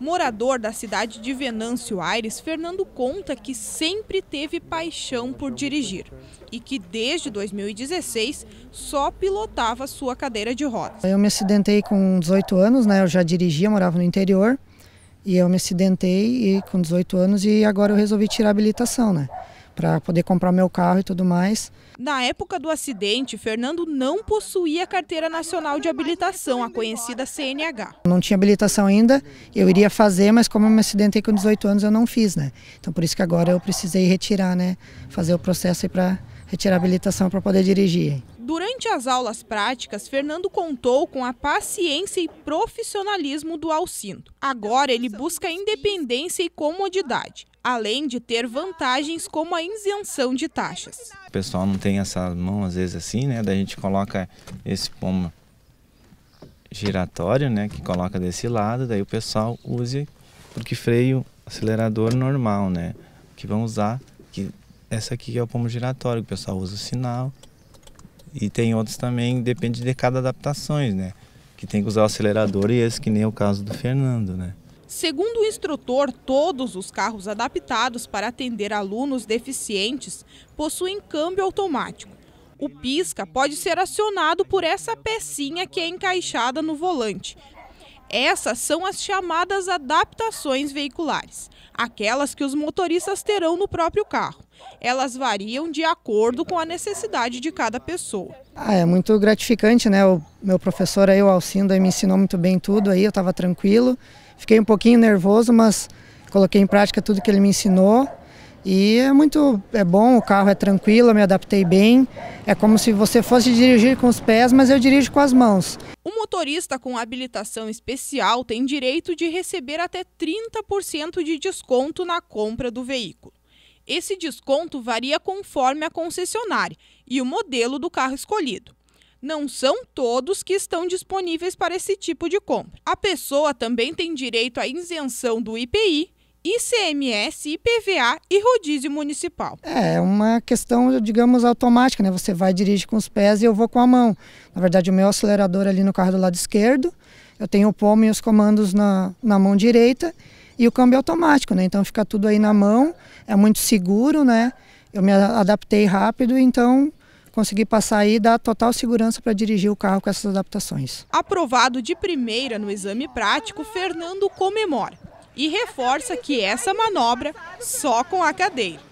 Morador da cidade de Venâncio Aires, Fernando conta que sempre teve paixão por dirigir e que desde 2016 só pilotava sua cadeira de rodas. Eu me acidentei com 18 anos, né? Eu já dirigia, morava no interior e eu me acidentei e, com 18 anos e agora eu resolvi tirar a habilitação, né? para poder comprar meu carro e tudo mais. Na época do acidente, Fernando não possuía carteira nacional de habilitação, a conhecida CNH. Não tinha habilitação ainda, eu iria fazer, mas como eu me acidentei com 18 anos, eu não fiz, né? Então por isso que agora eu precisei retirar, né? Fazer o processo para retirar a habilitação para poder dirigir. Durante as aulas práticas, Fernando contou com a paciência e profissionalismo do Alcindo. Agora ele busca independência e comodidade, além de ter vantagens como a isenção de taxas. O pessoal não tem essa mão às vezes assim, né? Daí a gente coloca esse pomo giratório, né, que coloca desse lado, daí o pessoal use porque freio acelerador normal, né? Que vão usar que essa aqui é o pomo giratório, o pessoal usa o sinal, e tem outros também, depende de cada adaptações, né? Que tem que usar o acelerador e esse que nem é o caso do Fernando, né? Segundo o instrutor, todos os carros adaptados para atender alunos deficientes possuem câmbio automático. O pisca pode ser acionado por essa pecinha que é encaixada no volante. Essas são as chamadas adaptações veiculares, aquelas que os motoristas terão no próprio carro elas variam de acordo com a necessidade de cada pessoa. Ah, é muito gratificante, né? O meu professor aí, o Alcindo, aí me ensinou muito bem tudo aí, eu estava tranquilo. Fiquei um pouquinho nervoso, mas coloquei em prática tudo que ele me ensinou. E é muito é bom, o carro é tranquilo, me adaptei bem. É como se você fosse dirigir com os pés, mas eu dirijo com as mãos. O motorista com habilitação especial tem direito de receber até 30% de desconto na compra do veículo. Esse desconto varia conforme a concessionária e o modelo do carro escolhido. Não são todos que estão disponíveis para esse tipo de compra. A pessoa também tem direito à isenção do IPI, ICMS, IPVA e rodízio municipal. É, é uma questão, digamos, automática, né? Você vai dirige com os pés e eu vou com a mão. Na verdade, o meu acelerador ali no carro do lado esquerdo, eu tenho o pomo e os comandos na, na mão direita e o câmbio é automático, né? Então fica tudo aí na mão, é muito seguro, né? Eu me adaptei rápido, então consegui passar aí e dar total segurança para dirigir o carro com essas adaptações. Aprovado de primeira no exame prático, Fernando comemora e reforça que essa manobra só com a cadeira.